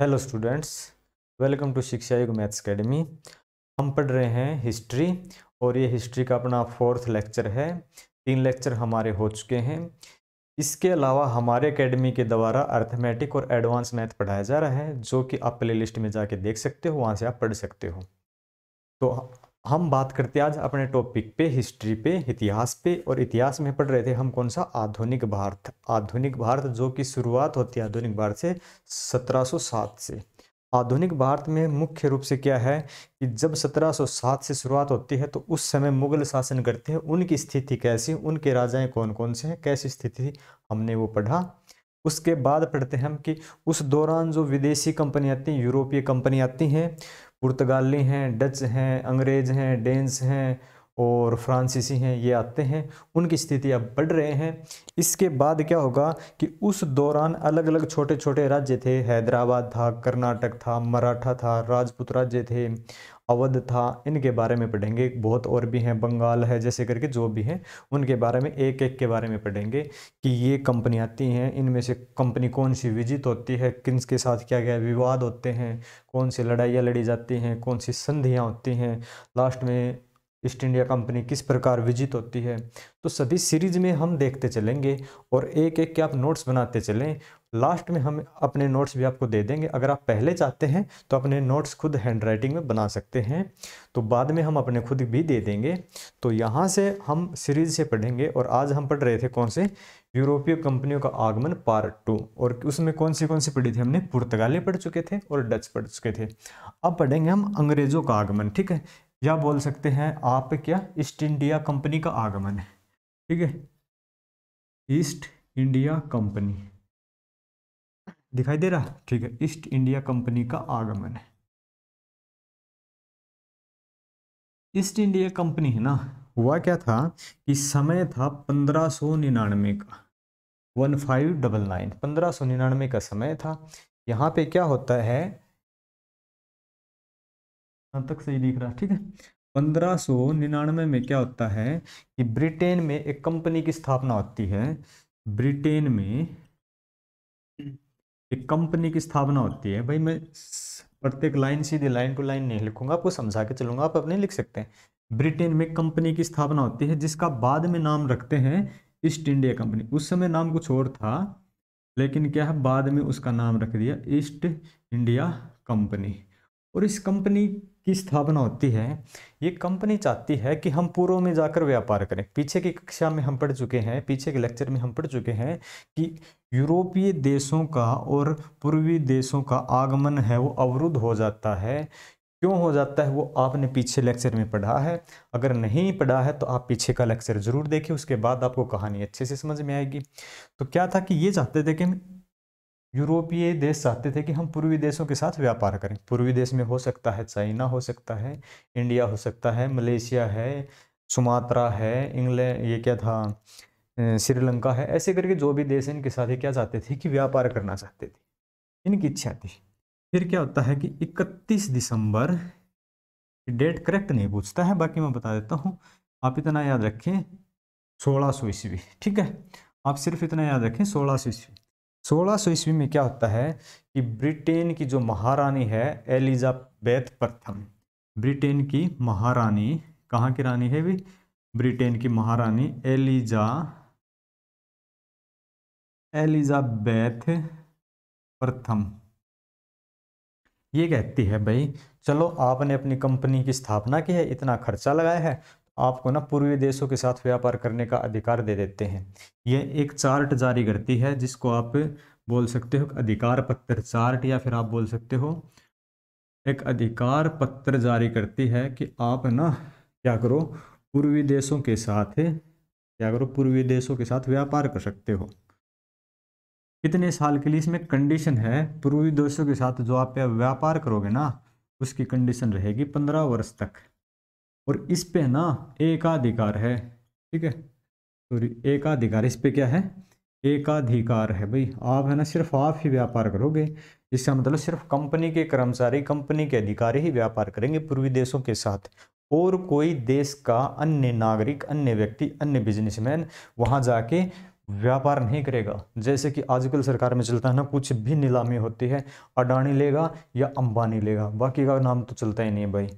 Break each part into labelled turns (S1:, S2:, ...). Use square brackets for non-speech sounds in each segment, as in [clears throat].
S1: hello students welcome to शिक्षा युग maths academy हम पढ़ रहे हैं हिस्ट्री और ये हिस्ट्री का अपना फोर्थ लेक्चर है तीन लेक्चर हमारे हो चुके हैं इसके अलावा हमारे अकेडमी के द्वारा अर्थमेटिक और एडवांस मैथ पढ़ाया जा रहा है जो कि आप प्ले लिस्ट में जाके देख सकते हो वहाँ से आप पढ़ सकते हो तो हम बात करते हैं आज अपने टॉपिक पे हिस्ट्री पे इतिहास पे और इतिहास में पढ़ रहे थे हम कौन सा आधुनिक भारत आधुनिक भारत जो कि शुरुआत होती है आधुनिक भारत से 1707 से आधुनिक भारत में मुख्य रूप से क्या है कि जब 1707 से शुरुआत होती है तो उस समय मुगल शासन करते हैं उनकी स्थिति कैसी उनके राजाएं कौन कौन से हैं कैसी स्थिति हमने वो पढ़ा उसके बाद पढ़ते हैं हम कि उस दौरान जो विदेशी कंपनी आती हैं यूरोपीय कंपनी आती हैं पुर्तगाली हैं डच हैं अंग्रेज़ हैं डेंस हैं और फ्रांसीसी हैं ये आते हैं उनकी स्थिति अब बढ़ रहे हैं इसके बाद क्या होगा कि उस दौरान अलग अलग छोटे छोटे राज्य थे हैदराबाद था कर्नाटक था मराठा था राजपूत राज्य थे अवध था इनके बारे में पढ़ेंगे बहुत और भी हैं बंगाल है जैसे करके जो भी हैं उनके बारे में एक एक के बारे में पढ़ेंगे कि ये कंपनी आती हैं इनमें से कंपनी कौन सी विजित होती है किन के साथ क्या क्या विवाद होते हैं कौन सी लड़ाइयाँ लड़ी जाती हैं कौन सी संधियाँ होती हैं लास्ट में ईस्ट इंडिया कंपनी किस प्रकार विजित होती है तो सभी सीरीज में हम देखते चलेंगे और एक एक के आप नोट्स बनाते चलें लास्ट में हम अपने नोट्स भी आपको दे देंगे अगर आप पहले चाहते हैं तो अपने नोट्स खुद हैंड राइटिंग में बना सकते हैं तो बाद में हम अपने खुद भी दे देंगे तो यहाँ से हम सीरीज से पढ़ेंगे और आज हम पढ़ रहे थे कौन से यूरोपीय कंपनियों का आगमन पार्ट टू और उसमें कौन सी कौन सी पढ़ी थी हमने पुर्तगाली पढ़ चुके थे और डच पढ़ चुके थे अब पढ़ेंगे हम अंग्रेज़ों का आगमन ठीक है या बोल सकते हैं आप क्या ईस्ट इंडिया कंपनी का आगमन है ठीक
S2: है ईस्ट इंडिया कंपनी दिखाई दे रहा ठीक है ईस्ट इंडिया कंपनी का आगमन है
S1: ईस्ट इंडिया कंपनी है ना हुआ क्या था कि समय था पंद्रह सौ निन्यानवे का वन फाइव डबल नाइन पंद्रह सौ निन्यानवे का समय था यहाँ पे क्या होता है यहाँ तक सही दिख रहा है ठीक है पंद्रह में क्या होता है कि ब्रिटेन में एक कंपनी की स्थापना होती है ब्रिटेन में एक कंपनी की स्थापना होती है भाई मैं प्रत्येक लाइन सीधे लाइन टू लाइन नहीं लिखूंगा आपको समझा के चलूंगा आप अपने लिख सकते हैं ब्रिटेन में कंपनी की स्थापना होती है जिसका बाद में नाम रखते हैं ईस्ट इंडिया कंपनी उस समय नाम कुछ और था लेकिन क्या है बाद में उसका नाम रख दिया ईस्ट इंडिया कंपनी और इस कंपनी की स्थापना होती है ये कंपनी चाहती है कि हम पूर्व में जाकर व्यापार करें पीछे की कक्षा में हम पढ़ चुके हैं पीछे के लेक्चर में हम पढ़ चुके हैं कि यूरोपीय देशों का और पूर्वी देशों का आगमन है वो अवरुद्ध हो जाता है क्यों हो जाता है वो आपने पीछे लेक्चर में पढ़ा है अगर नहीं पढ़ा है तो आप पीछे का लेक्चर ज़रूर देखें उसके बाद आपको कहानी अच्छे से समझ में आएगी तो क्या था कि ये चाहते थे कि यूरोपीय देश चाहते थे कि हम पूर्वी देशों के साथ व्यापार करें पूर्वी देश में हो सकता है चाइना हो सकता है इंडिया हो सकता है मलेशिया है सुमात्रा है इंग्लैंड ये क्या था श्रीलंका है ऐसे करके जो भी देश इनके साथ क्या चाहते थे कि व्यापार करना चाहते थे इनकी इच्छा थी फिर क्या होता है कि 31 दिसंबर डेट करेक्ट नहीं पूछता है बाकी मैं बता देता हूँ आप इतना याद रखें सोलह सौ ईस्वी ठीक है आप सिर्फ इतना याद रखें सोलह सौ ईस्वी सोलह सौ ईस्वी में क्या होता है कि ब्रिटेन की जो महारानी है एलिजाबेथ प्रथम ब्रिटेन की महारानी कहाँ की रानी है भी ब्रिटेन की महारानी एलिजा एलिजाबेथ प्रथम ये कहती है भाई चलो आपने अपनी कंपनी की स्थापना की है इतना खर्चा लगाया है आपको ना पूर्वी देशों के साथ व्यापार करने का अधिकार दे देते हैं यह एक चार्ट जारी करती है जिसको आप बोल सकते हो अधिकार पत्र चार्ट या फिर आप बोल सकते हो एक अधिकार पत्र जारी करती है कि आप ना क्या करो पूर्वी देशों के साथ क्या करो पूर्वी देशों के साथ व्यापार कर सकते हो कितने साल के लिए इसमें कंडीशन है पूर्वी देशों के साथ जो आप व्यापार करोगे ना उसकी कंडीशन रहेगी पंद्रह वर्ष तक और इस पे ना एकाधिकार है ठीक है सॉरी एकाधिकार इस पे क्या है एकाधिकार है भाई आप है ना सिर्फ आप ही व्यापार करोगे इसका मतलब सिर्फ कंपनी के कर्मचारी कंपनी के अधिकारी ही व्यापार करेंगे पूर्वी देशों के साथ और कोई देश का अन्य नागरिक अन्य व्यक्ति अन्य बिजनेसमैन वहाँ जाके व्यापार नहीं करेगा जैसे कि आजकल सरकार में चलता है ना कुछ भी नीलामी होती है अडानी लेगा या अंबानी लेगा बाकी का नाम तो चलता ही नहीं है भाई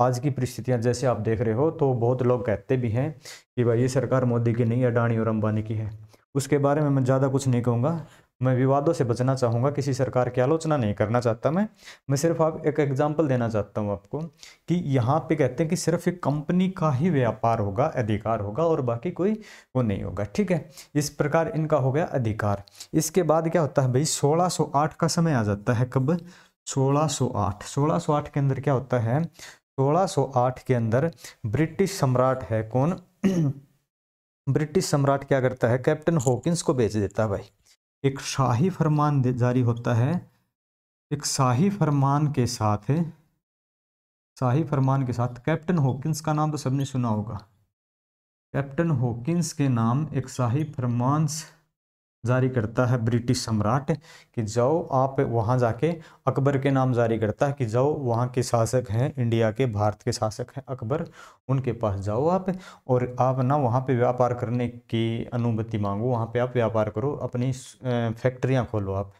S1: आज की परिस्थितियाँ जैसे आप देख रहे हो तो बहुत लोग कहते भी हैं कि भाई ये सरकार मोदी की नहीं अडानी और अंबानी की है उसके बारे में मैं ज़्यादा कुछ नहीं कहूँगा मैं विवादों से बचना चाहूँगा किसी सरकार की आलोचना नहीं करना चाहता मैं मैं सिर्फ आप एक एग्जाम्पल देना चाहता हूँ आपको कि यहाँ पे कहते हैं कि सिर्फ एक कंपनी का ही व्यापार होगा अधिकार होगा और बाकी कोई वो नहीं होगा ठीक है इस प्रकार इनका हो गया अधिकार इसके बाद क्या होता है भाई 1608 का समय आ जाता है कब 1608 1608 के अंदर क्या होता है 1608 के अंदर ब्रिटिश सम्राट है कौन [clears throat] ब्रिटिश सम्राट क्या करता है कैप्टन हॉकिंस को बेच देता है भाई एक शाही फरमान जारी होता है एक शाही फरमान के साथ शाही फरमान के साथ कैप्टन हॉकिंस का नाम तो सबने सुना होगा कैप्टन हॉकिंस के नाम एक शाही फरमान जारी करता है ब्रिटिश सम्राट कि जाओ आप वहाँ जाके अकबर के नाम जारी करता है कि जाओ वहाँ के शासक हैं इंडिया के भारत के शासक हैं अकबर उनके पास जाओ आप और आप ना वहाँ पे व्यापार करने की अनुमति मांगो वहाँ पे आप व्यापार करो अपनी फैक्ट्रियाँ खोलो आप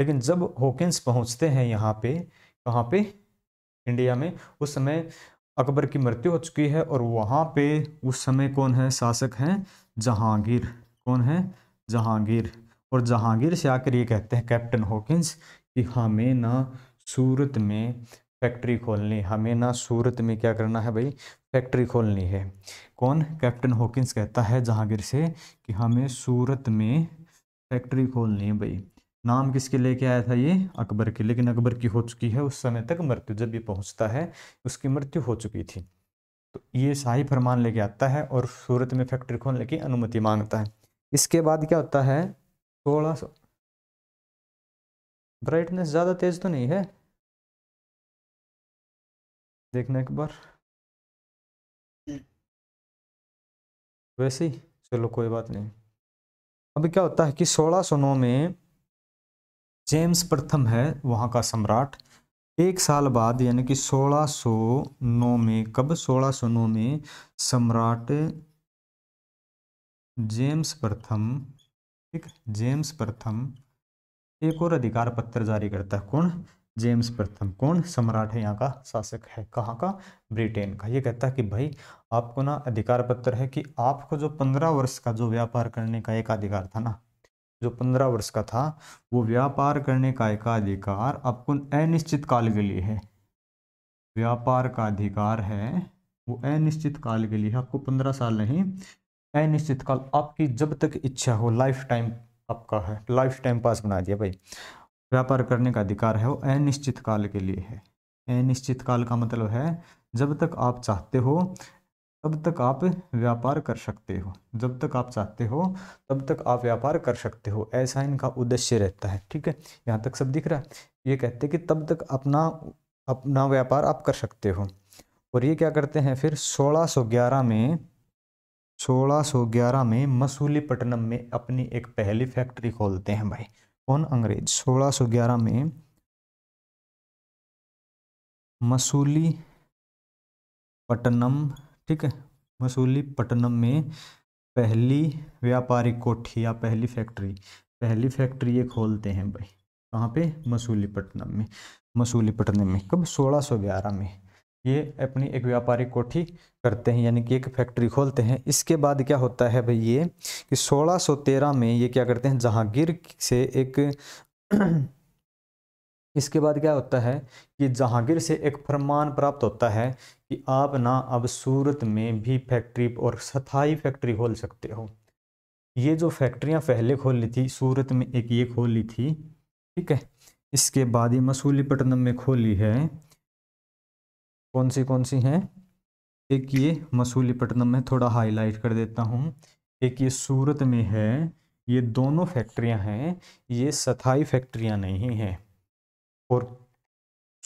S1: लेकिन जब होकिस पहुँचते हैं यहाँ पे कहाँ पे इंडिया में उस समय अकबर की मृत्यु हो चुकी है और वहाँ पे उस समय कौन है शासक हैं जहांगीर कौन है जहांगीर और जहांगीर से आकर ये कहते हैं कैप्टन हॉकिंस कि हमें ना सूरत में फैक्ट्री खोलनी हमें ना सूरत में क्या करना है भाई फैक्ट्री खोलनी है कौन कैप्टन हॉकिंस कहता है जहांगीर से कि हमें सूरत में फैक्ट्री खोलनी है भाई नाम किसके लेके आया था ये अकबर की लेकिन अकबर की हो चुकी है उस समय तक मृत्यु जब भी पहुंचता है उसकी मृत्यु हो चुकी थी तो ये शाही फरमान लेके आता है और सूरत में फैक्ट्री खोलने की अनुमति
S2: मांगता है इसके बाद क्या होता है सोलह सा ब्राइटनेस ज़्यादा तेज़ तो नहीं है देखना एक बार वैसे ही चलो कोई बात नहीं अभी क्या होता है कि सोलह सो नौ में जेम्स
S1: प्रथम है वहां का सम्राट एक साल बाद यानी कि सोलह सो नौ में कब सोलह सो नौ में सम्राट जेम्स प्रथम ठीक जेम्स प्रथम एक और अधिकार पत्र जारी करता है कौन जेम्स प्रथम कौन सम्राट है यहाँ का शासक है कहाँ का ब्रिटेन का ये कहता है कि भाई आपको ना अधिकार पत्र है कि आपको जो पंद्रह वर्ष का जो व्यापार करने का एक अधिकार था ना जो पंद्रह वर्ष का था वो व्यापार करने का एक अधिकार आपको अनिश्चित काल के लिए है व्यापार का अधिकार है वो अनिश्चित काल के लिए आपको पंद्रह साल नहीं अनिश्चित काल आपकी जब तक इच्छा हो लाइफ टाइम आपका है लाइफ टाइम पास बना दिया भाई व्यापार करने का अधिकार है वो अनिश्चित काल के लिए है अनिश्चित काल का मतलब है जब तक आप चाहते हो तब तक आप व्यापार कर सकते हो जब तक आप चाहते हो तब तक आप व्यापार कर सकते हो ऐसा इनका उद्देश्य रहता है ठीक है यहाँ तक सब दिख रहा है ये कहते हैं कि तब तक अपना अपना व्यापार आप कर सकते हो और ये क्या करते हैं फिर 1611 में 1611 में मसूलीपट्टनम में अपनी एक पहली फैक्ट्री खोलते हैं भाई कौन अंग्रेज 1611
S2: में मसूली पट्टनम ठीक है मसूली पट्टनम में पहली
S1: व्यापारिक कोठी या पहली फैक्ट्री पहली फैक्ट्री ये खोलते हैं भाई कहाँ पे मसूली पटनम में मसूली पट्टनम में कब 1611 में ये अपनी एक व्यापारिक कोठी करते हैं यानी कि एक फैक्ट्री खोलते हैं इसके बाद क्या होता है भाई ये कि 1613 में ये क्या करते हैं जहांगीर से एक [clears throat] इसके बाद क्या होता है कि जहांगीर से एक फरमान प्राप्त होता है कि आप ना अब सूरत में भी फैक्ट्री और स्थाई फैक्ट्री खोल सकते हो ये जो फैक्ट्रियां पहले खोल ली थी सूरत में एक ये खोली थी ठीक है इसके बाद ये मसूलीपट्टनम में खोली है कौन सी कौन सी हैं एक ये मसूलीपट्टनम में थोड़ा हाईलाइट कर देता हूँ एक ये सूरत में है ये दोनों फैक्ट्रियाँ हैं ये सथाई फैक्ट्रियाँ नहीं हैं और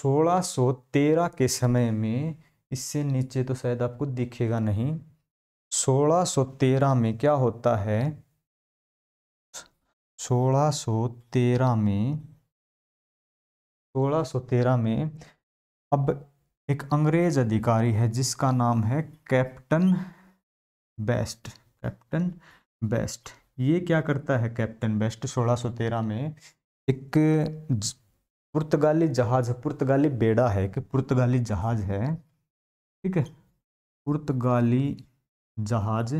S1: 1613 के समय में इससे नीचे तो शायद आपको दिखेगा नहीं 1613 में क्या होता है 1613 में 1613 में अब एक अंग्रेज अधिकारी है जिसका नाम है कैप्टन बेस्ट कैप्टन बेस्ट ये क्या करता है कैप्टन बेस्ट 1613 में एक पुर्तगाली जहाज पुर्तगाली बेड़ा है कि पुर्तगाली जहाज है
S2: ठीक है पुर्तगाली जहाज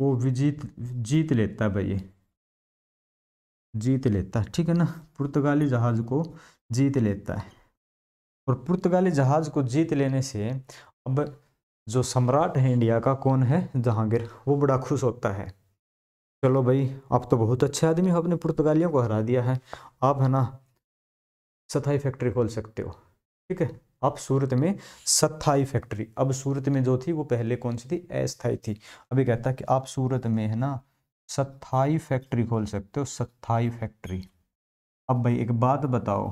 S2: वो विजीत जीत लेता है भाई जीत लेता है
S1: ठीक है ना पुर्तगाली जहाज को जीत लेता है और पुर्तगाली जहाज़ को जीत लेने से अब जो सम्राट है इंडिया का कौन है जहांगीर वो बड़ा खुश होता है चलो भाई आप तो बहुत अच्छे आदमी हो अपने पुर्तगालियों को हरा दिया है आप है ना सथाई फैक्ट्री खोल सकते हो ठीक है अब सूरत में सत्थाई फैक्ट्री अब सूरत में जो थी वो पहले कौन सी थी अस्थाई थी अभी कहता कि आप सूरत में है ना सत्थाई फैक्ट्री खोल सकते हो सत्थाई फैक्ट्री अब भाई एक बात बताओ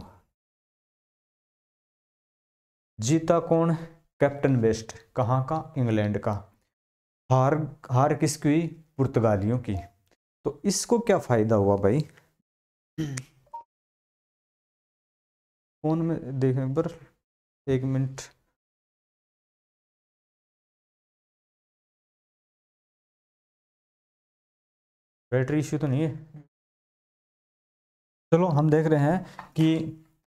S1: जीता कौन कैप्टन वेस्ट कहाँ का इंग्लैंड का हार हार किसकी हुई पुर्तगालियों की तो इसको क्या फ़ायदा हुआ भाई
S2: फोन में देखें एक बार एक मिनट बैटरी इश्यू तो नहीं है
S1: चलो हम देख रहे हैं कि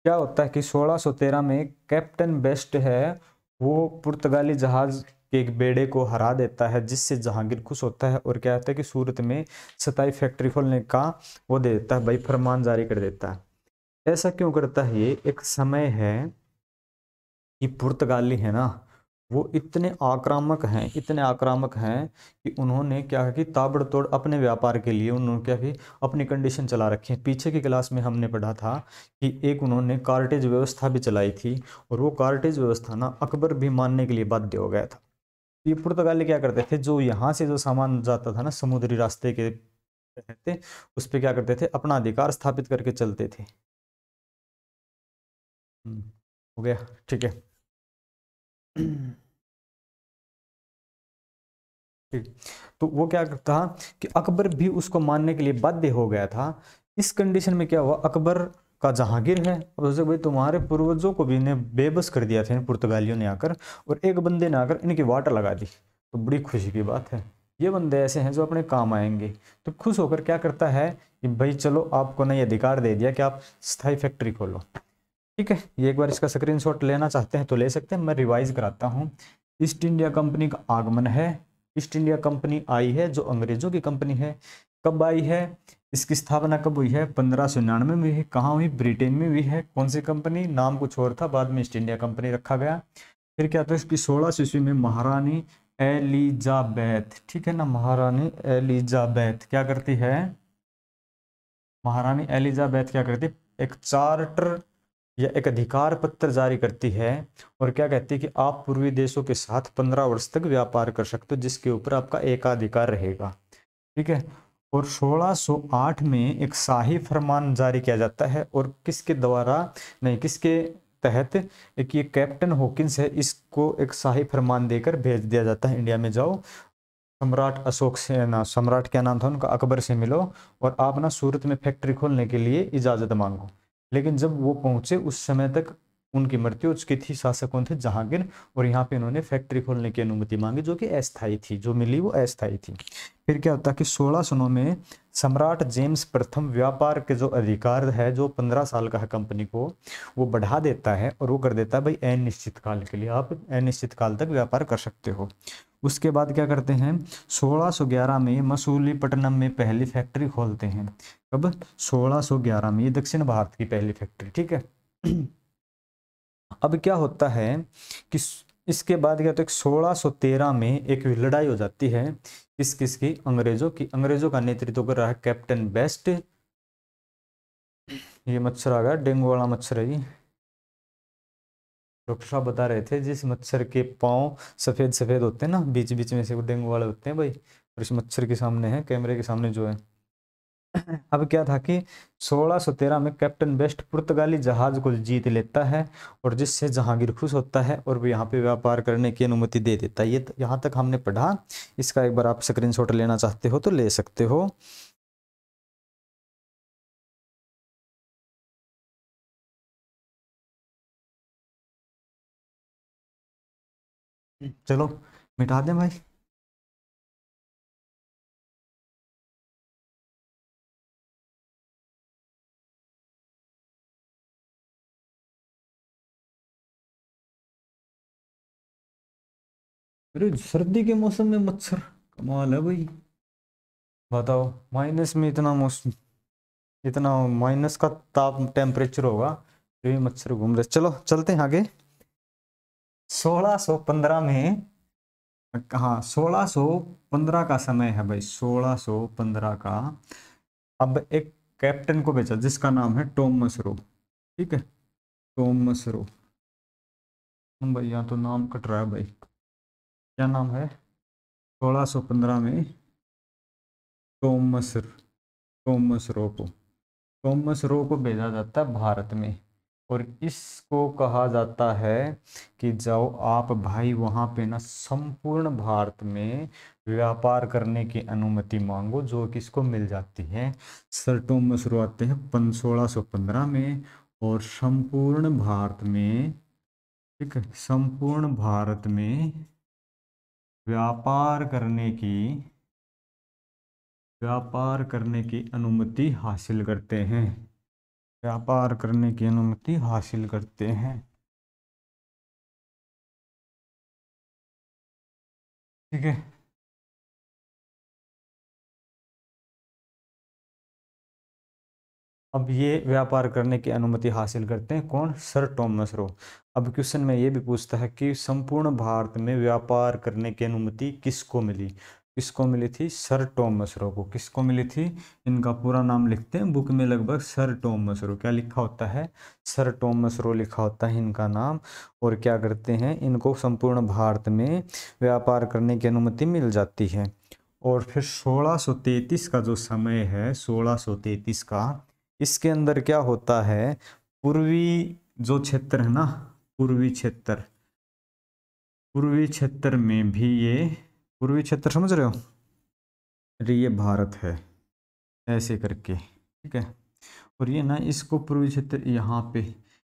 S1: क्या होता है कि 1613 में कैप्टन बेस्ट है वो पुर्तगाली जहाज के एक बेड़े को हरा देता है जिससे जहांगीर खुश होता है और क्या होता है कि सूरत में सताई फैक्ट्री खोलने का वो दे देता है भाई फरमान जारी कर देता है ऐसा क्यों करता है ये एक समय है कि पुर्तगाली है ना वो इतने आक्रामक हैं इतने आक्रामक हैं कि उन्होंने क्या कि ताबड़तोड़ अपने व्यापार के लिए उन्होंने क्या कि अपनी कंडीशन चला रखी है पीछे की क्लास में हमने पढ़ा था कि एक उन्होंने कार्टेज व्यवस्था भी चलाई थी और वो कार्टेज व्यवस्था ना अकबर भी मानने के लिए बाध्य हो गया था ये पुर्तगाली क्या करते थे जो यहाँ से जो सामान जाता था ना समुद्री रास्ते के रहते उस पर क्या करते थे अपना अधिकार स्थापित करके
S2: चलते थे हम्म, हो गया ठीक है ठीक तो
S1: वो क्या करता कि अकबर भी उसको मानने के लिए बाध्य हो गया था इस कंडीशन में क्या हुआ अकबर का जहांगीर है और उसे भाई तुम्हारे पूर्वजों को भी इन्हें बेबस कर दिया था इन पुर्तगालियों ने आकर और एक बंदे ने आकर इनकी वाटर लगा दी तो बड़ी खुशी की बात है ये बंदे ऐसे हैं जो अपने काम आएंगे तो खुश होकर क्या करता है कि भाई चलो आपको ना अधिकार दे दिया कि आप स्थाई फैक्ट्री खोलो ठीक है ये एक बार इसका स्क्रीन लेना चाहते हैं तो ले सकते हैं मैं रिवाइज कराता हूँ ईस्ट इंडिया कंपनी का आगमन है ईस्ट इंडिया कंपनी आई है जो अंग्रेजों की कंपनी है कब आई है इसकी स्थापना कब हुई है पंद्रह सौ निन्यानवे में हुई कहाँ हुई ब्रिटेन में हुई है कौन सी कंपनी नाम कुछ और था बाद में ईस्ट इंडिया कंपनी रखा गया फिर क्या था इसकी सोलह सौ ईस्वी में महारानी एलिजाबैथ ठीक है ना महारानी एलिजाबैथ क्या करती है महारानी एलिजाबैथ क्या करती है एक चार्टर या एक अधिकार पत्र जारी करती है और क्या कहती है कि आप पूर्वी देशों के साथ पंद्रह वर्ष तक व्यापार कर सकते हो जिसके ऊपर आपका एकाधिकार रहेगा ठीक है और 1608 में एक शाही फरमान जारी किया जाता है और किसके द्वारा नहीं किसके तहत एक ये कैप्टन होकिंस है इसको एक शाही फरमान देकर भेज दिया जाता है इंडिया में जाओ सम्राट अशोक से ना सम्राट क्या नाम था उनका अकबर से मिलो और आप ना सूरत में फैक्ट्री खोलने के लिए इजाज़त मांगो लेकिन जब वो पहुंचे उस समय तक उनकी मृत्यु उसके शासकों थे जहांगीर और यहाँ पे इन्होंने फैक्ट्री खोलने की अनुमति मांगी जो कि अस्थायी थी जो मिली वो अस्थायी थी फिर क्या होता कि सोलह सौ में सम्राट जेम्स प्रथम व्यापार के जो अधिकार है जो पंद्रह साल का है कंपनी को वो बढ़ा देता है और वो कर देता है भाई अनिश्चित काल के लिए आप अनिश्चित काल तक व्यापार कर सकते हो उसके बाद क्या करते हैं 1611 में मसूलीपट्टनम में पहली फैक्ट्री खोलते हैं कब 1611 में ये दक्षिण भारत की पहली फैक्ट्री ठीक है अब क्या होता है कि इसके बाद क्या तो एक 1613 में एक लड़ाई हो जाती है किस किस की अंग्रेजों की अंग्रेजों का नेतृत्व कर रहा है कैप्टन बेस्ट ये मच्छर आ गया डेंगू वाला मच्छर है डॉक्टर साहब बता रहे थे जिस मच्छर के पाँव सफ़ेद सफ़ेद होते हैं ना बीच बीच में से डेंगू वाले होते हैं भाई और इस मच्छर के सामने है कैमरे के सामने जो है अब क्या था कि 1613 में कैप्टन बेस्ट पुर्तगाली जहाज को जीत लेता है और जिससे जहांगीर खुश होता है और वो यहाँ पे व्यापार करने की अनुमति दे देता है ये यह तो यहाँ तक हमने पढ़ा इसका एक बार आप स्क्रीनशॉट
S2: लेना चाहते हो तो ले सकते हो चलो मिटा दें भाई अरे सर्दी के मौसम में मच्छर कमाल है भाई बताओ
S1: माइनस में इतना मौसम इतना माइनस का ताप टेम्परेचर होगा तो ये मच्छर घूम रहे चलो चलते हैं आगे 1615 में हाँ 1615 का समय है भाई 1615 का अब एक कैप्टन को भेजा जिसका नाम है टोम मसरो ठीक है टोम मसरो भाई यहाँ
S2: तो नाम कट रहा है भाई क्या नाम है 1615 में टोमस टोमस रो को टोमस रो
S1: को भेजा जाता है भारत में और इसको कहा जाता है कि जाओ आप भाई वहाँ पे ना संपूर्ण भारत में व्यापार करने की अनुमति मांगो जो कि इसको मिल जाती है सर्टों में शुरुआत है पन सोलह सौ पंद्रह में और संपूर्ण भारत में ठीक है संपूर्ण भारत में व्यापार करने की व्यापार करने की अनुमति हासिल करते हैं
S2: व्यापार करने की अनुमति हासिल करते हैं ठीक है अब ये
S1: व्यापार करने की अनुमति हासिल करते हैं कौन सर टॉमस रो अब क्वेश्चन में ये भी पूछता है कि संपूर्ण भारत में व्यापार करने की अनुमति किसको मिली किसको मिली थी सर टॉम मसरो को किसको मिली थी इनका पूरा नाम लिखते हैं बुक में लगभग सर टॉम मसरो क्या लिखा होता है सर टॉम रो लिखा होता है इनका नाम और क्या करते हैं इनको संपूर्ण भारत में व्यापार करने की अनुमति मिल जाती है और फिर 1633 का जो समय है 1633 का इसके अंदर क्या होता है पूर्वी जो क्षेत्र है ना पूर्वी क्षेत्र पूर्वी क्षेत्र में भी ये पूर्वी क्षेत्र समझ रहे हो अरे ये भारत है ऐसे करके ठीक है और ये ना इसको पूर्वी क्षेत्र यहाँ पे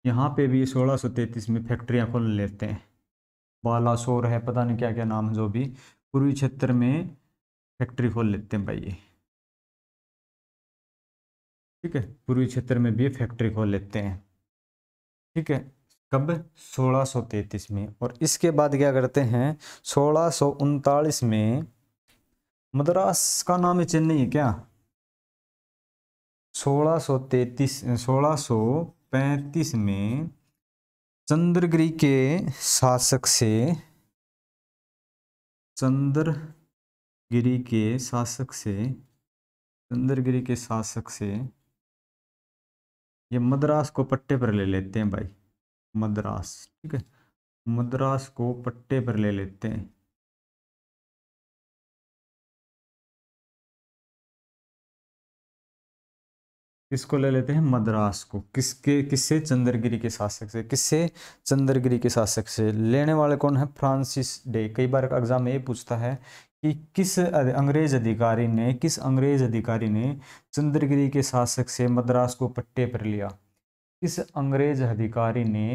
S1: यहाँ पे भी सोलह सौ तैतीस में फैक्ट्रियाँ खोल लेते हैं बालासोर है पता नहीं क्या क्या नाम है जो भी पूर्वी क्षेत्र में फैक्ट्री खोल लेते हैं भाई ये ठीक है पूर्वी क्षेत्र में भी फैक्ट्री खोल लेते हैं ठीक है कब 1633 में और इसके बाद क्या करते हैं सोलह में मद्रास का नाम है चेन्नई है क्या 1633 1635 में चंद्रगिरी के शासक
S2: से चंद्रगिरी के शासक से चंद्रगिरी के शासक से ये मद्रास को पट्टे पर ले लेते हैं भाई मद्रास ठीक है मद्रास को पट्टे पर ले लेते हैं किसको ले लेते हैं
S1: मद्रास को किसके किससे चंद्रगिरी के शासक से किससे चंद्रगिरी के शासक से लेने वाले कौन है फ्रांसिस डे कई बार एग्जाम में ये पूछता है कि किस अंग्रेज अधिकारी ने किस अंग्रेज अधिकारी ने चंद्रगिरी के शासक से मद्रास को पट्टे पर लिया इस अंग्रेज अधिकारी ने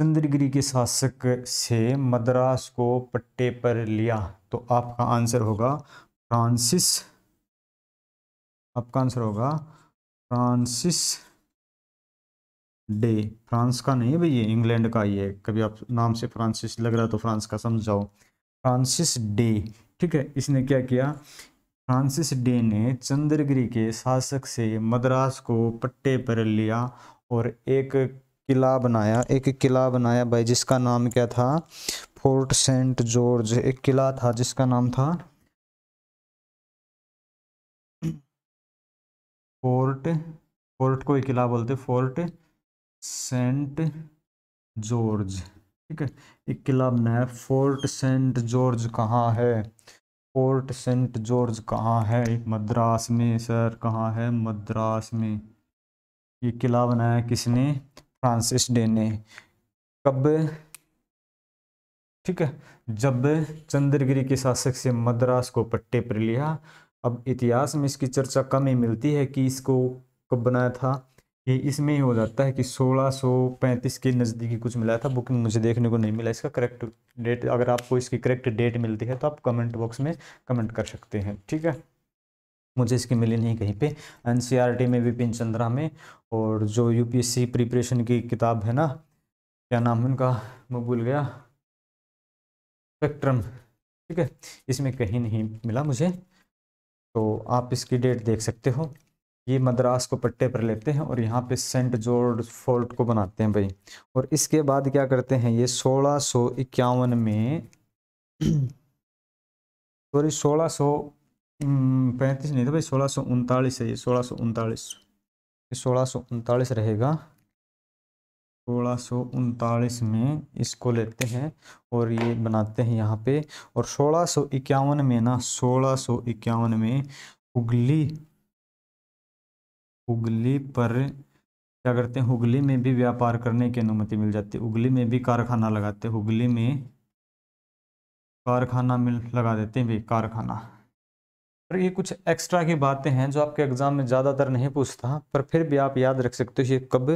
S1: चंद्रगिरी के शासक से मद्रास को पट्टे पर लिया तो आपका आंसर होगा फ्रांसिस आपका आंसर होगा फ्रांसिस डे फ्रांस का नहीं भैया इंग्लैंड का ये कभी आप नाम से फ्रांसिस लग रहा तो फ्रांस का समझाओ फ्रांसिस डे ठीक है इसने क्या किया फ्रांसिस डे ने चंद्रगिरी के शासक से मद्रास को पट्टे पर लिया और एक किला बनाया एक किला बनाया भाई जिसका नाम
S2: क्या था फोर्ट सेंट जॉर्ज एक किला था जिसका नाम था फोर्ट फोर्ट को एक किला बोलते फोर्ट सेंट जॉर्ज ठीक है
S1: एक किला बनाया फोर्ट सेंट जॉर्ज कहाँ है पोर्ट सेंट जॉर्ज कहाँ है मद्रास में सर कहाँ है मद्रास में ये किला बनाया किसने फ्रांसिस डे ने कब ठीक है जब चंद्रगिरी के शासक से मद्रास को पट्टे पर लिया अब इतिहास में इसकी चर्चा कम ही मिलती है कि इसको कब बनाया था ये इसमें ही हो जाता है कि 1635 के नज़दीकी कुछ मिला था बुकिंग मुझे देखने को नहीं मिला इसका करेक्ट डेट अगर आपको इसकी करेक्ट डेट मिलती है तो आप कमेंट बॉक्स में कमेंट कर सकते हैं ठीक है मुझे इसकी मिली नहीं कहीं पे एनसीईआरटी e में विपिन चंद्रा में और जो यूपीएससी प्रिपरेशन की किताब है ना क्या नाम है उनका मैं भूल गया स्पेक्ट्रम ठीक है इसमें कहीं नहीं मिला मुझे तो आप इसकी डेट देख सकते हो ये मद्रास को पट्टे पर लेते हैं और यहाँ पे सेंट जॉर्ज फोर्ट को बनाते हैं भाई और इसके बाद क्या करते हैं ये सोलह सौ इक्यावन में [clears throat] सॉरी सोलह सौ हम्म, पैंतीस नहीं था भाई सोलह सौ उनतालीस है ये सोलह सौ उनतालीस सोलह सौ उनतालीस रहेगा सोलह सौ उनतालीस में इसको लेते हैं और ये बनाते हैं यहाँ पे और सोलह सौ इक्यावन में ना सोलह सौ इक्यावन में हुगली हुगली पर क्या करते हैं हुगली में भी व्यापार करने की अनुमति मिल जाती है हुगली में भी कारखाना लगाते हैं हुगली में कारखाना मिल लगा देते हैं भाई कारखाना पर ये कुछ एक्स्ट्रा की बातें हैं जो आपके एग्ज़ाम में ज़्यादातर नहीं पूछता पर फिर भी आप याद रख सकते हो ये कब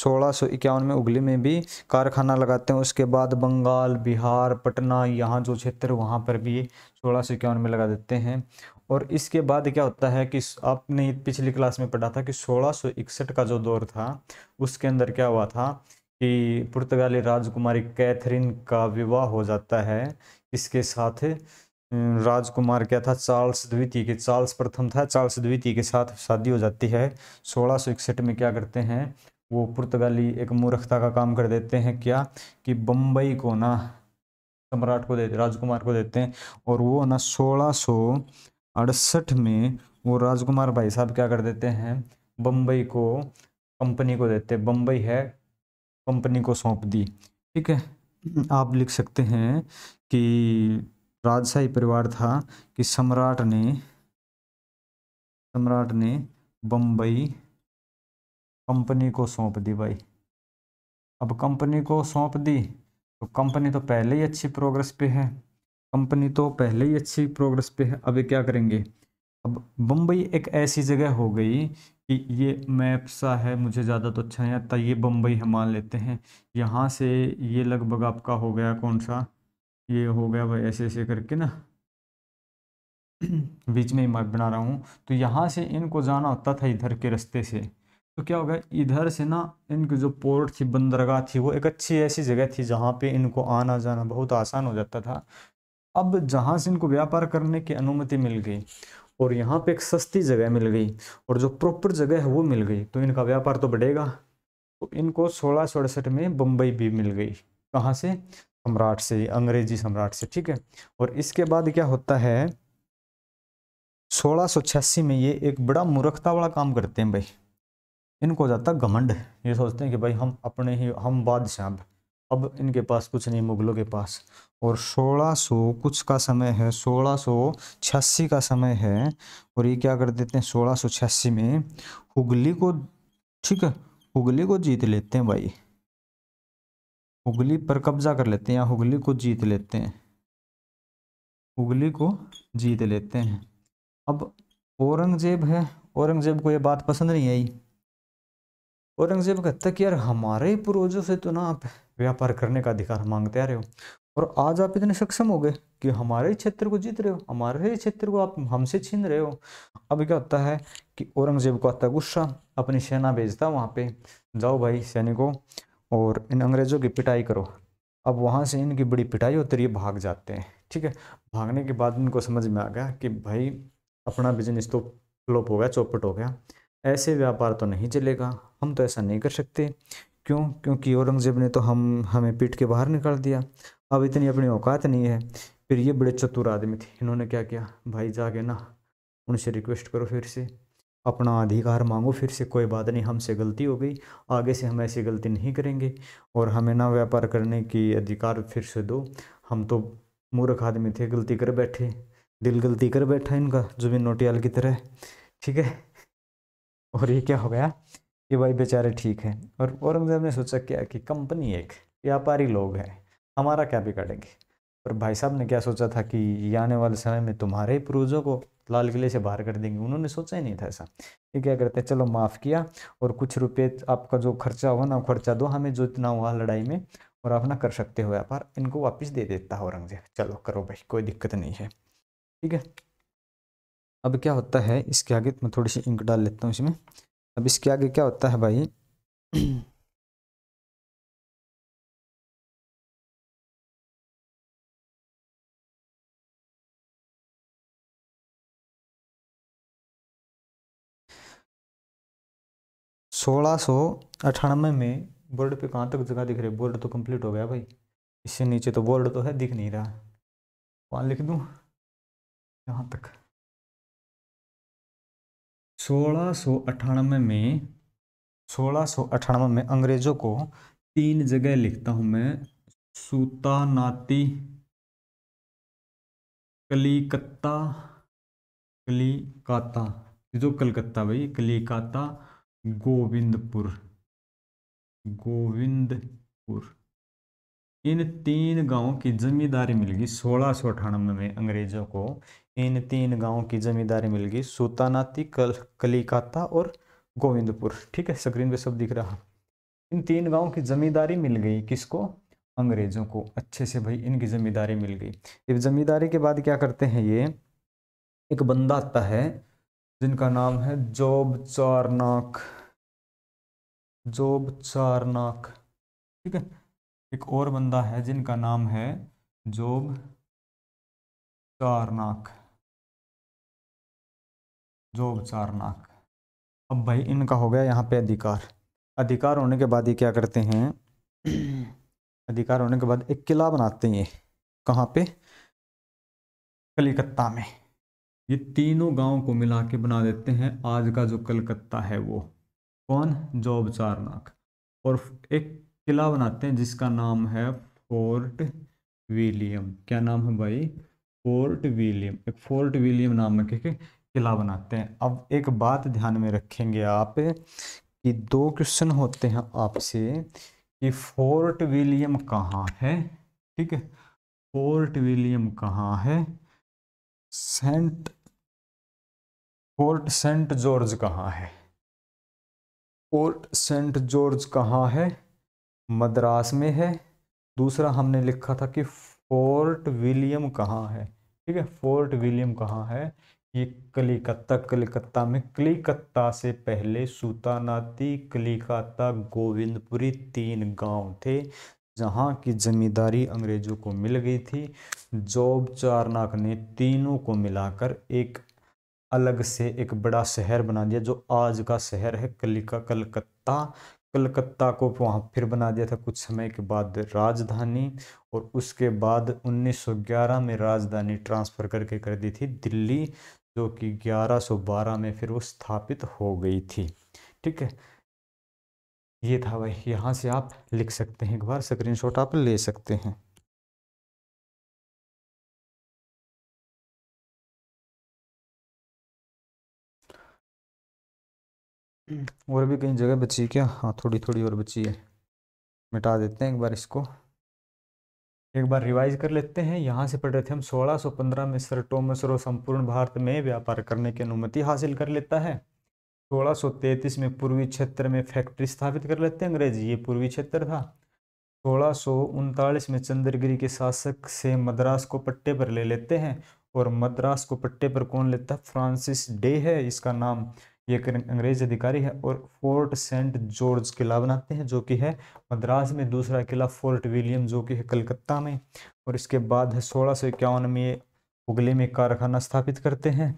S1: सोलह सौ इक्यावन में उगली में भी कारखाना लगाते हैं उसके बाद बंगाल बिहार पटना यहाँ जो क्षेत्र वहाँ पर भी सोलह सौ इक्यावन में लगा देते हैं और इसके बाद क्या होता है कि आपने पिछली क्लास में पढ़ा था कि सोलह सौ इकसठ का जो दौर था उसके अंदर क्या हुआ था कि पुर्तगाली राजकुमारी कैथरीन का विवाह हो जाता है इसके साथ हम्म, राजकुमार क्या था चार्ल्स द्वितीय के चार्ल्स प्रथम था चार्ल्स द्वितीय के साथ शादी हो जाती है सोलह सौ इकसठ में क्या करते हैं वो पुर्तगाली एक मूर्खता का काम कर देते हैं क्या कि बम्बई को ना सम्राट को दे राजकुमार को देते हैं और वो ना सोलह सौ अड़सठ में वो राजकुमार भाई साहब क्या कर देते हैं बम्बई को कंपनी को देते बम्बई है कंपनी को सौंप दी ठीक है आप लिख सकते हैं कि राजशाही परिवार था कि सम्राट ने सम्राट ने बम्बई कंपनी को सौंप दी भाई अब कंपनी को सौंप दी तो कंपनी तो पहले ही अच्छी प्रोग्रेस पे है कंपनी तो पहले ही अच्छी प्रोग्रेस पे है अब ये क्या करेंगे अब बम्बई एक ऐसी जगह हो गई कि ये मैप सा है मुझे ज़्यादा तो अच्छा नहीं आता ये बम्बई हम मान लेते हैं यहाँ से ये लगभग आपका हो गया कौन सा ये हो गया भाई ऐसे ऐसे करके ना बीच में मैं बना रहा हूँ तो यहाँ से इनको जाना होता था इधर के रास्ते से तो क्या होगा इधर से ना इनकी जो पोर्ट थी बंदरगाह थी वो एक अच्छी ऐसी जगह थी जहाँ पे इनको आना जाना बहुत आसान हो जाता था अब जहाँ से इनको व्यापार करने की अनुमति मिल गई और यहाँ पे एक सस्ती जगह मिल गई और जो प्रॉपर जगह है वो मिल गई तो इनका व्यापार तो बढ़ेगा तो इनको सोलह सौ अड़सठ में बम्बई भी मिल गई कहाँ से सम्राट से अंग्रेजी सम्राट से ठीक है और इसके बाद क्या होता है सोलह में ये एक बड़ा मूर्खता वाला काम करते हैं भाई इनको जाता घमंड ये सोचते हैं कि भाई हम अपने ही हम बादशाह अब अब इनके पास कुछ नहीं मुगलों के पास और 1600 कुछ का समय है 1686 का समय है और ये क्या कर देते हैं 1686 में हुगली को ठीक है हुगली को जीत लेते हैं भाई हुगली पर कब्जा कर लेते हैं या हुगली को जीत लेते हैं हुगली को जीत लेते हैं अब औरंगजेब है औरंगजेब को ये बात पसंद नहीं आई औरंगजेब कहता कि यार हमारे ही पूर्वजों से तो ना आप व्यापार करने का अधिकार मांगते आ रहे हो और आज आप इतने सक्षम हो गए कि हमारे ही क्षेत्र को जीत रहे हो हमारे ही क्षेत्र को आप हमसे छीन रहे हो अब क्या होता है कि औरंगजेब को आता गुस्सा अपनी सेना भेजता वहाँ पे जाओ भाई सैनिकों और इन अंग्रेज़ों की पिटाई करो अब वहाँ से इनकी बड़ी पिटाई होती रही भाग जाते हैं ठीक है भागने के बाद इनको समझ में आ गया कि भाई अपना बिजनेस तो फ्लोप हो गया चौपट हो गया ऐसे व्यापार तो नहीं चलेगा हम तो ऐसा नहीं कर सकते क्यों क्योंकि औरंगज़ेब ने तो हम हमें पीट के बाहर निकाल दिया अब इतनी अपनी औकात नहीं है फिर ये बड़े चतुर आदमी थे इन्होंने क्या किया भाई जाके ना उनसे रिक्वेस्ट करो फिर से अपना अधिकार मांगो फिर से कोई बात नहीं हमसे गलती हो गई आगे से हम ऐसी गलती नहीं करेंगे और हमें ना व्यापार करने की अधिकार फिर से दो हम तो मूर्ख आदमी थे गलती कर बैठे दिल गलती कर बैठा इनका जुबिन नोटियाल की तरह ठीक है और ये क्या हो गया कि भाई बेचारे ठीक हैं और औरंगज़ेब ने सोचा क्या कि कंपनी एक व्यापारी लोग हैं हमारा क्या बिगाड़ेंगे पर भाई साहब ने क्या सोचा था कि ये आने वाले समय में तुम्हारे ही को लाल किले से बाहर कर देंगे उन्होंने सोचा ही नहीं था ऐसा ये क्या करते हैं चलो माफ़ किया और कुछ रुपये आपका जो खर्चा हुआ ना खर्चा दो हमें जो इतना हुआ लड़ाई में और आप ना कर सकते हो व्यापार इनको वापस दे देता औरंगजेब चलो करो भाई कोई दिक्कत नहीं है ठीक है
S2: अब क्या होता है इसके आगे मैं थोड़ी सी इंक डाल लेता हूँ इसमें अब इसके आगे क्या होता है भाई [clears throat] सोलह सौ अठानवे में बोर्ड पे कहाँ तक जगह दिख रही है बोर्ड तो कंप्लीट हो गया भाई इससे नीचे तो बोर्ड तो है दिख नहीं रहा वहाँ लिख दूँ यहाँ तक सोलह सौ में
S1: सोलह सौ में अंग्रेज़ों को तीन जगह लिखता हूँ मैं नाती कलिकत्ता कलिकाता जो कलकत्ता भाई कलिकाता गोविंदपुर गोविंदपुर इन तीन गांवों की जमींदारी मिल गई सोलह सौ अठानवे में अंग्रेजों को इन तीन गांवों की जमींदारी मिल गई सुतानाती कल कलिकाता और गोविंदपुर ठीक है स्क्रीन पे सब दिख रहा इन तीन गांवों की जमींदारी मिल गई किसको अंग्रेजों को अच्छे से भाई इनकी जमींदारी मिल गई इस जमींदारी के बाद क्या करते हैं ये एक बंदा आता है जिनका नाम है जॉब चारनाक
S2: जोब चारनाक ठीक है एक और बंदा है जिनका नाम है जोब चारनाक जोब चारनाक अब भाई इनका हो गया यहाँ पे अधिकार
S1: अधिकार होने के बाद ये क्या करते हैं अधिकार होने के बाद एक किला बनाते हैं ये कहाँ पे कलिकत्ता में ये तीनों गांव को मिला के बना देते हैं आज का जो कलकत्ता है वो कौन जॉब चारनाक और एक किला बनाते हैं जिसका नाम है फोर्ट विलियम क्या नाम है भाई फोर्ट विलियम एक फोर्ट विलियम नाम क्योंकि किला बनाते हैं अब एक बात ध्यान में रखेंगे आप कि दो क्वेश्चन होते हैं आपसे कि फोर्ट विलियम कहाँ है ठीक
S2: है फोर्ट विलियम कहाँ है सेंट फोर्ट सेंट जॉर्ज कहाँ है पोर्ट
S1: सेंट जॉर्ज कहाँ है मद्रास में है दूसरा हमने लिखा था कि फोर्ट विलियम कहाँ है ठीक है फोर्ट विलियम कहाँ है ये कलिकत्ता कलिकत्ता में कलिकत्ता से पहले सुतानाती कलिकत्ता गोविंदपुरी तीन गांव थे जहाँ की जमींदारी अंग्रेज़ों को मिल गई थी जॉब चारनाक ने तीनों को मिलाकर एक अलग से एक बड़ा शहर बना दिया जो आज का शहर है कलिका कलकत्ता कलकत्ता को वहाँ फिर बना दिया था कुछ समय के बाद राजधानी और उसके बाद 1911 में राजधानी ट्रांसफ़र करके कर दी थी दिल्ली जो कि 1112 में फिर वो स्थापित हो गई थी ठीक है
S2: ये था भाई यहाँ से आप लिख सकते हैं एक बार स्क्रीनशॉट आप ले सकते हैं और भी कहीं जगह बची क्या हाँ थोड़ी थोड़ी और बची है मिटा देते हैं एक बार इसको
S1: एक बार रिवाइज कर लेते हैं यहाँ से पढ़ रहे थे हम 1615 में सर टोमस रो संपूर्ण भारत में व्यापार करने की अनुमति हासिल कर लेता है 1633 में पूर्वी क्षेत्र में फैक्ट्री स्थापित कर लेते हैं अंग्रेज ये पूर्वी क्षेत्र था सोलह में चंद्रगिरी के शासक से मद्रास को पट्टे पर ले लेते हैं और मद्रास को पट्टे पर कौन लेता है फ्रांसिस डे है इसका नाम ये अं-, अंग्रेज अधिकारी है और फोर्ट सेंट जॉर्ज किला बनाते हैं जो कि है मद्रास में दूसरा किला फोर्ट विलियम जो कि है कलकत्ता में और इसके बाद है सोलह सौ इक्यावन में ये में कारखाना स्थापित करते हैं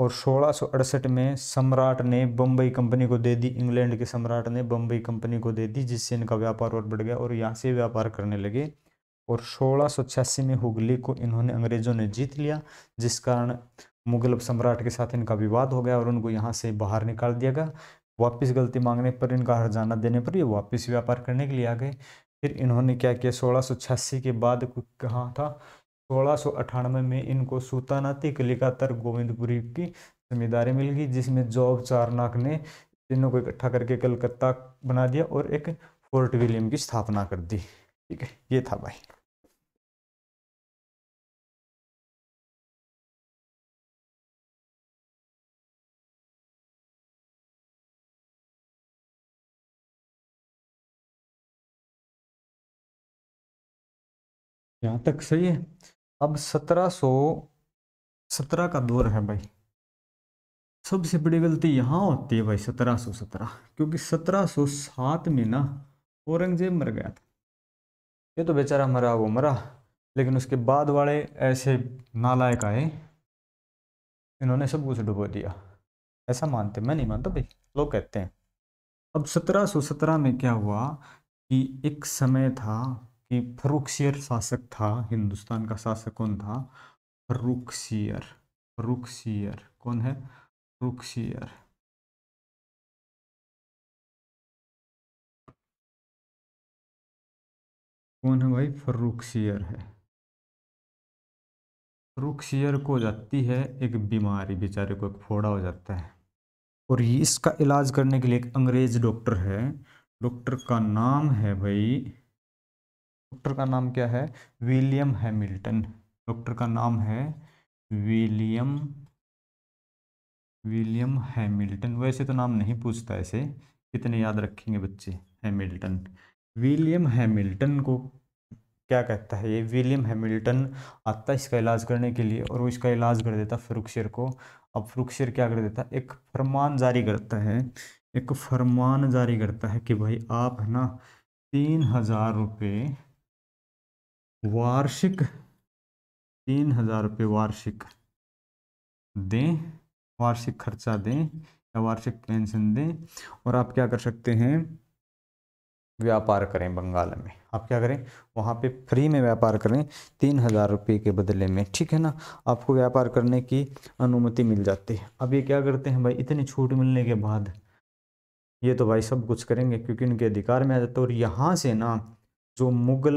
S1: और सोलह अड़सठ में सम्राट ने बम्बई कंपनी को दे दी इंग्लैंड के सम्राट ने बम्बई कंपनी को दे दी जिससे इनका व्यापार और बढ़ गया और यहाँ से व्यापार करने लगे और सोलह में हुगली को इन्होंने अंग्रेज़ों ने जीत लिया जिस कारण मुगल सम्राट के साथ इनका विवाद हो गया और उनको यहाँ से बाहर निकाल दिया गया वापस गलती मांगने पर इनका हरजाना देने पर ये वापस व्यापार करने के लिए आ गए फिर इन्होंने क्या किया सोलह के बाद कहा था सोलह में इनको सुल्तानाती कलिकातर गोविंदपुरी की जिम्मेदारी मिल गई जिसमें जॉब चारनाक ने तीनों को इकट्ठा करके कलकत्ता
S2: बना दिया और एक फोर्ट विलियम की स्थापना कर दी ठीक है ये था भाई यहाँ तक सही है अब सत्रह सो सत्रह का दौर है
S1: भाई सबसे बड़ी गलती यहाँ होती है भाई सत्रह सो सत्रह क्योंकि सत्रह सो सात में ना औरंगजेब मर गया था ये तो बेचारा मरा वो मरा लेकिन उसके बाद वाले ऐसे नालायक आए इन्होंने सब कुछ डुबो दिया ऐसा मानते मैं नहीं मानता भाई लोग कहते हैं अब सत्रह सो सत्रह में क्या हुआ कि एक समय था कि फरुखसियर
S2: शासक था हिंदुस्तान का शासक कौन था फरुखसियर फरुखसियर कौन है फरुखसियर कौन है भाई फरुखसियर है फरुखसियर को जाती है एक
S1: बीमारी बेचारे को एक फोड़ा हो जाता है और ये इसका इलाज करने के लिए एक अंग्रेज डॉक्टर है डॉक्टर का नाम है भाई डॉक्टर का नाम क्या है विलियम हैमिल्टन डॉक्टर का नाम है विलियम विलियम हैमिल्टन वैसे तो नाम नहीं पूछता ऐसे कितने याद रखेंगे बच्चे हैमिल्टन विलियम हैमिल्टन को क्या कहता है ये विलियम हैमिल्टन आता है इसका इलाज करने के लिए और वो इसका इलाज कर देता फ्रुक्शर को अब फ्रुक्शर क्या कर देता एक फरमान जारी करता है एक फरमान जारी करता है कि भाई आप है ना तीन हज़ार रुपये वार्षिक तीन हजार रुपये वार्षिक दें वार्षिक खर्चा दें या वार्षिक पेंशन दें और आप क्या कर सकते हैं व्यापार करें बंगाल में आप क्या करें वहाँ पे फ्री में व्यापार करें तीन हज़ार रुपये के बदले में ठीक है ना आपको व्यापार करने की अनुमति मिल जाती है अब ये क्या करते हैं भाई इतनी छूट मिलने के बाद ये तो भाई सब कुछ करेंगे क्योंकि इनके अधिकार में आ जाता है और यहाँ से ना जो मुग़ल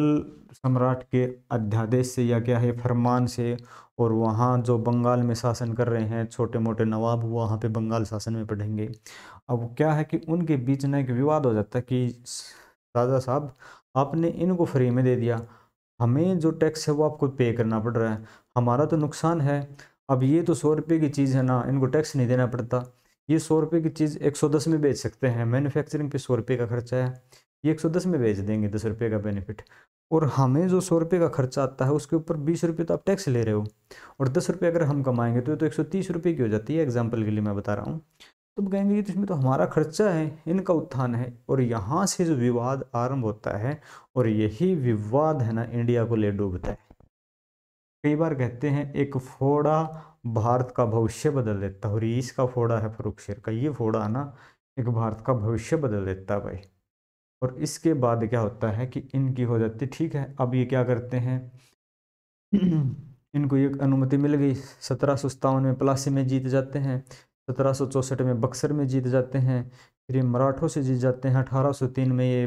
S1: सम्राट के अध्यादेश से या क्या है फरमान से और वहाँ जो बंगाल में शासन कर रहे हैं छोटे मोटे नवाब वहाँ पे बंगाल शासन में पढ़ेंगे अब क्या है कि उनके बीच ना एक विवाद हो जाता है कि राजा साहब आपने इनको फ्री में दे दिया हमें जो टैक्स है वो आपको पे करना पड़ रहा है हमारा तो नुकसान है अब ये तो सौ रुपये की चीज़ है ना इनको टैक्स नहीं देना पड़ता ये सौ रुपये की चीज़ एक सौ दस में बेच सकते हैं मैन्युफैक्चरिंग पे सौ रुपये का खर्चा है ये एक सौ दस में भेज देंगे दस रुपये का बेनिफिट और हमें जो सौ रुपये का खर्चा आता है उसके ऊपर बीस रुपये तो आप टैक्स ले रहे हो और दस रुपये अगर हम कमाएंगे तो ये तो एक सौ तीस रुपये की हो जाती है एग्जाम्पल के लिए मैं बता रहा हूँ तो कहेंगे ये तो इसमें तो हमारा खर्चा है इनका उत्थान है और यहाँ से जो विवाद आरंभ होता है और यही विवाद है ना इंडिया को ले डूबता है कई बार कहते हैं एक फोड़ा भारत का भविष्य बदल देता है और इसका फोड़ा है फरूख शेर का ये फोड़ा ना एक भारत का भविष्य बदल देता है भाई और इसके बाद क्या होता है कि इनकी हो जाती है ठीक है अब ये क्या करते हैं इनको एक अनुमति मिल गई सत्रह में प्लासी में जीत जाते हैं सत्रह में बक्सर में जीत जाते हैं फिर ये मराठों से जीत जाते हैं तीन में ये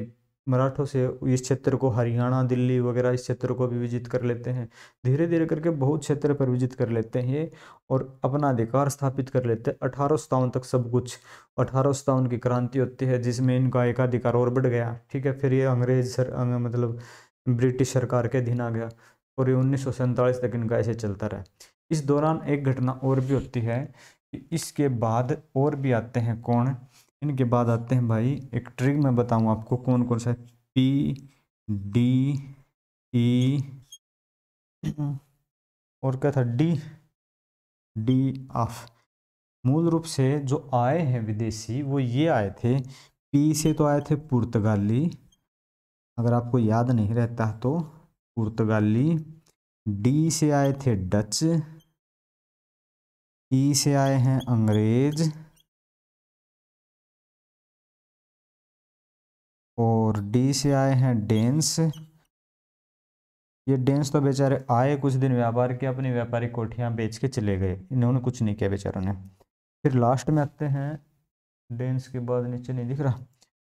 S1: मराठों से इस क्षेत्र को हरियाणा दिल्ली वगैरह इस क्षेत्र को भी विजित कर लेते हैं धीरे धीरे करके बहुत क्षेत्र पर विजित कर लेते हैं और अपना अधिकार स्थापित कर लेते हैं अठारह सतावन तक सब कुछ अठारह सतावन की क्रांति होती है जिसमें इनका एकाधिकार और बढ़ गया ठीक है फिर ये अंग्रेज सर अं, मतलब ब्रिटिश सरकार के अधीन आ गया और ये उन्नीस तक इनका ऐसे चलता रहा इस दौरान एक घटना और भी होती है कि इसके बाद और भी आते हैं कौन इनके बाद आते हैं भाई एक ट्रिक मैं बताऊँ आपको कौन कौन सा पी डी ई और क्या था डी डी एफ मूल रूप से जो आए हैं विदेशी वो ये आए थे पी से तो आए थे पुर्तगाली अगर आपको याद नहीं रहता तो पुर्तगाली
S2: डी से आए थे डच ई e से आए हैं अंग्रेज़ और डी से आए हैं डेंस
S1: ये डेंस तो बेचारे आए कुछ दिन व्यापार के अपनी व्यापारिक कोठियाँ बेच के चले गए इन्होंने कुछ नहीं किया बेचारों ने फिर लास्ट में आते हैं डेंस के बाद नीचे नहीं दिख रहा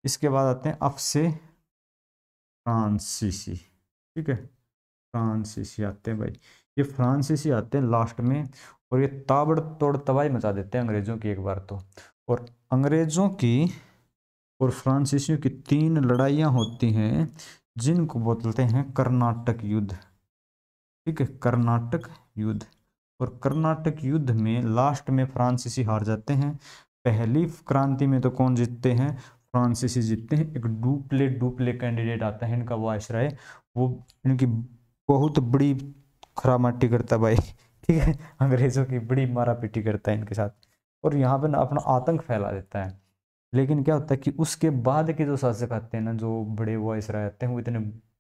S1: इसके बाद आते हैं अफ से फ्रांसीसी ठीक है फ्रांसीसी आते हैं भाई ये फ्रांसीसी आते हैं लास्ट में और ये ताबड़ तोड़ तबाही मचा देते हैं अंग्रेज़ों की एक बार तो और अंग्रेज़ों की और फ्रांसीसियों की तीन लड़ाइयाँ होती हैं जिनको बोलते हैं कर्नाटक युद्ध ठीक है कर्नाटक युद्ध और कर्नाटक युद्ध में लास्ट में फ्रांसीसी हार जाते हैं पहली क्रांति में तो कौन जीतते हैं फ्रांसीसी जीतते हैं एक डुप्ले डुप्ले कैंडिडेट आता है इनका वायस राय वो इनकी बहुत बड़ी खरामाटी करता भाई ठीक है अंग्रेज़ों की बड़ी मारा पीटी करता है इनके साथ और यहाँ पर ना अपना आतंक फैला देता है लेकिन क्या होता है कि उसके बाद के जो शासक आते हैं ना जो बड़े वॉइस राय आते हैं वो इतने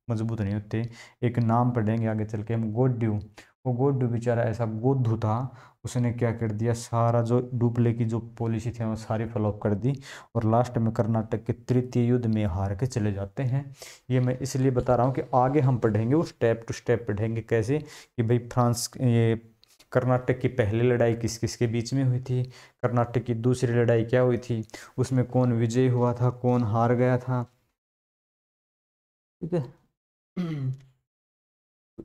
S1: मजबूत नहीं होते एक नाम पढ़ेंगे आगे चल के हम गोड्यू वो गोड्यू बेचारा ऐसा गोद्धू था उसने क्या कर दिया सारा जो डुबले की जो पॉलिसी थी वो सारी फॉलोअप कर दी और लास्ट में कर्नाटक के तृतीय युद्ध में हार के चले जाते हैं ये मैं इसलिए बता रहा हूँ कि आगे हम पढ़ेंगे वो स्टेप टू स्टेप पढ़ेंगे कैसे कि भाई फ्रांस ये कर्नाटक की पहली लड़ाई किस किस के बीच में हुई थी कर्नाटक की दूसरी लड़ाई क्या हुई थी उसमें कौन विजय हुआ था कौन हार गया था ठीक है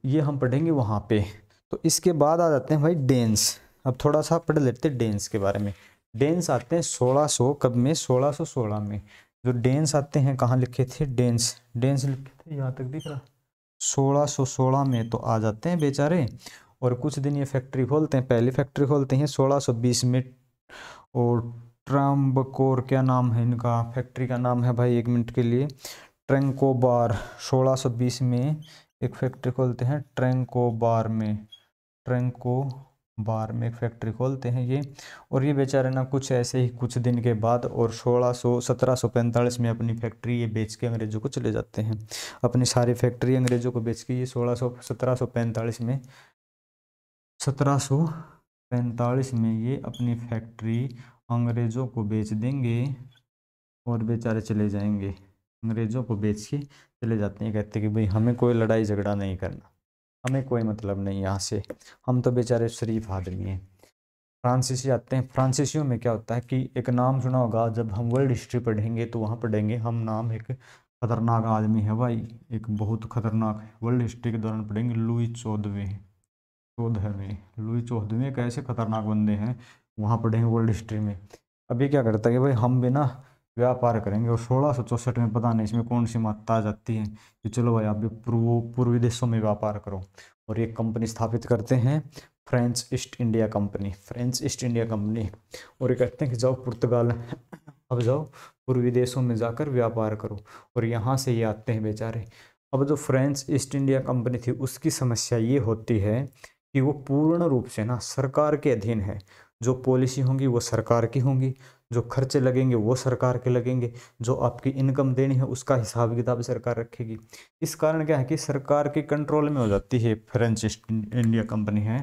S1: [clears throat] ये हम पढ़ेंगे वहाँ पे तो इसके बाद आ जाते हैं भाई डेंस अब थोड़ा सा पढ़ लेते हैं डेंस के बारे में डेंस आते हैं सोलह सो कब में सोलह सो सोलह में जो डेंस आते हैं कहाँ लिखे थे डेंस डेंस लिखे थे यहाँ तक दिख रहा सोलह सो सोलह में तो आ जाते हैं बेचारे और कुछ दिन ये फैक्ट्री खोलते हैं पहली फैक्ट्री खोलते हैं 1620 में और ट्रम्बकोर क्या नाम है इनका फैक्ट्री का नाम है भाई एक मिनट के लिए ट्रेंकोबार 1620 में एक फैक्ट्री खोलते हैं ट्रेंकोबार में ट्रेंको बार में एक फैक्ट्री खोलते हैं ये और ये बेचारे ना कुछ ऐसे ही कुछ दिन के बाद और सोलह सौ सत्रह सौ पैंतालीस में अपनी फैक्ट्री ये बेच के अंग्रेज़ों को चले जाते हैं अपनी सारी फैक्ट्री अंग्रेज़ों को बेच के ये सोलह सौ सत्रह सौ पैंतालीस में सत्रह में ये अपनी फैक्ट्री अंग्रेज़ों को बेच देंगे और बेचारे चले जाएंगे अंग्रेज़ों को बेच के चले जाते हैं कहते कि भाई हमें कोई लड़ाई झगड़ा नहीं करना हमें कोई मतलब नहीं यहाँ से हम तो बेचारे शरीफ आदमी हैं फ्रांसीसी आते हैं फ्रांसीसियों में क्या होता है कि एक नाम सुना होगा जब हम वर्ल्ड हिस्ट्री पढ़ेंगे तो वहाँ पढ़ेंगे हम नाम एक खतरनाक आदमी है भाई एक बहुत खतरनाक है वर्ल्ड हिस्ट्री के दौरान पढ़ेंगे लुई चौदवे हैं चौदह में लुई चौदह में कैसे खतरनाक बंदे हैं वहाँ पढ़ेंगे वर्ल्ड हिस्ट्री में अभी क्या करता है कि भाई हम भी ना व्यापार करेंगे और सोलह सौ चौसठ में पता नहीं इसमें कौन सी मात्रा आ जाती है कि चलो भाई आप भी पूर्व पूर्वी देशों में व्यापार करो और एक कंपनी स्थापित करते हैं French East India Company French East India Company और ये कहते हैं कि जाओ पुर्तगाल अब जाओ पूर्वी देशों में जाकर व्यापार करो और यहाँ से ये आते हैं बेचारे अब जो फ्रेंच ईस्ट इंडिया कंपनी थी उसकी समस्या ये होती है कि वो पूर्ण रूप से ना सरकार के अधीन है जो पॉलिसी होंगी वो सरकार की होंगी जो खर्चे लगेंगे वो सरकार के लगेंगे जो आपकी इनकम देनी है उसका हिसाब किताब सरकार रखेगी इस कारण क्या है कि सरकार के कंट्रोल में हो जाती है फ्रेंच ईस्ट इंडिया कंपनी है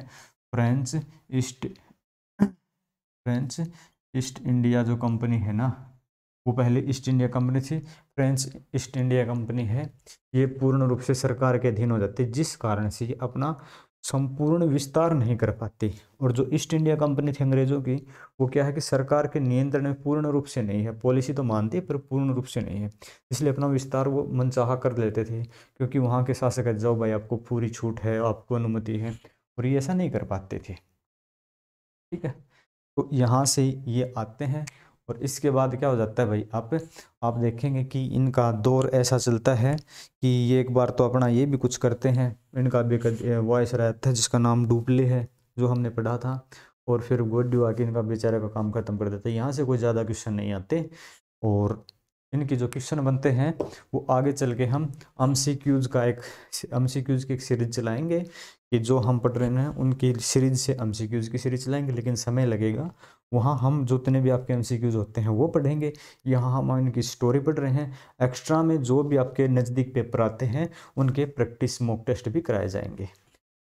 S1: French East French East India जो कंपनी है ना वो पहले ईस्ट इंडिया कंपनी थी फ्रेंच ईस्ट इंडिया कंपनी है ये पूर्ण रूप से सरकार के अधीन हो जाती है जिस कारण से ये अपना संपूर्ण विस्तार नहीं कर पाती और जो ईस्ट इंडिया कंपनी थी अंग्रेज़ों की वो क्या है कि सरकार के नियंत्रण में पूर्ण रूप से नहीं है पॉलिसी तो मानती है पर पूर्ण रूप से नहीं है इसलिए अपना विस्तार वो मनचाहा कर लेते थे क्योंकि वहाँ के शासक है जाओ भाई आपको पूरी छूट है आपको अनुमति है और ये ऐसा नहीं कर पाते थे ठीक है तो यहाँ से ये आते हैं और इसके बाद क्या हो जाता है भाई आप आप देखेंगे कि इनका दौर ऐसा चलता है कि ये एक बार तो अपना ये भी कुछ करते हैं इनका भी वॉइस रहता है जिसका नाम डुबले है जो हमने पढ़ा था और फिर गोड्यू आके इनका बेचारे का काम ख़त्म कर देता है यहाँ से कोई ज़्यादा क्वेश्चन नहीं आते और इनके जो क्वेश्चन बनते हैं वो आगे चल के हम एम सी क्यूज़ का एक एम सी क्यूज़ की एक सीरीज चलाएंगे कि जो हम पढ़ रहे हैं उनकी सीरीज से एम सी क्यूज़ की सीरीज चलाएंगे लेकिन समय लगेगा वहाँ हम जितने भी आपके एम होते हैं वो पढ़ेंगे यहाँ हम इनकी स्टोरी पढ़ रहे हैं एक्स्ट्रा में जो भी आपके नज़दीक पेपर आते हैं उनके प्रैक्टिस मॉक टेस्ट भी कराए जाएंगे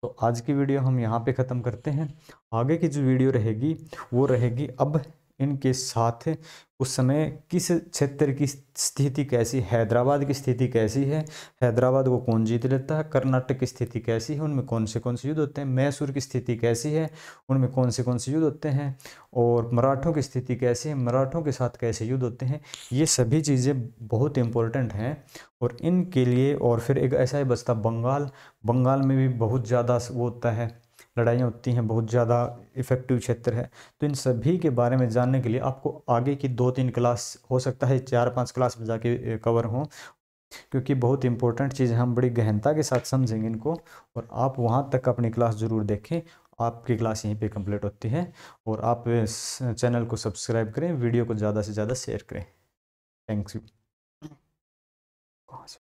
S1: तो आज की वीडियो हम यहाँ पे ख़त्म करते हैं आगे की जो वीडियो रहेगी वो रहेगी अब इनके साथ उस समय किस क्षेत्र की स्थिति कैसी हैदराबाद की स्थिति कैसी है हैदराबाद को कौन जीत लेता है कर्नाटक की स्थिति कैसी है उनमें कौन से कौन से युद्ध होते हैं मैसूर की स्थिति कैसी है उनमें कौन से कौन से युद्ध होते हैं और मराठों की स्थिति कैसी है मराठों के साथ कैसे युद्ध होते हैं ये सभी चीज़ें बहुत इंपॉर्टेंट हैं और इनके लिए और फिर एक ऐसा ही बचता बंगाल बंगाल में भी बहुत ज़्यादा वो होता है लड़ाइयाँ होती हैं बहुत ज़्यादा इफेक्टिव क्षेत्र है तो इन सभी के बारे में जानने के लिए आपको आगे की दो तीन क्लास हो सकता है चार पाँच क्लास में जाके कवर हों क्योंकि बहुत इंपॉर्टेंट चीज़ हम बड़ी गहनता के साथ समझेंगे इनको और आप वहाँ तक अपनी क्लास ज़रूर देखें आपकी क्लास यहीं पे कंप्लीट होती है और आप
S2: चैनल को सब्सक्राइब करें वीडियो को ज़्यादा से ज़्यादा शेयर करें थैंक यू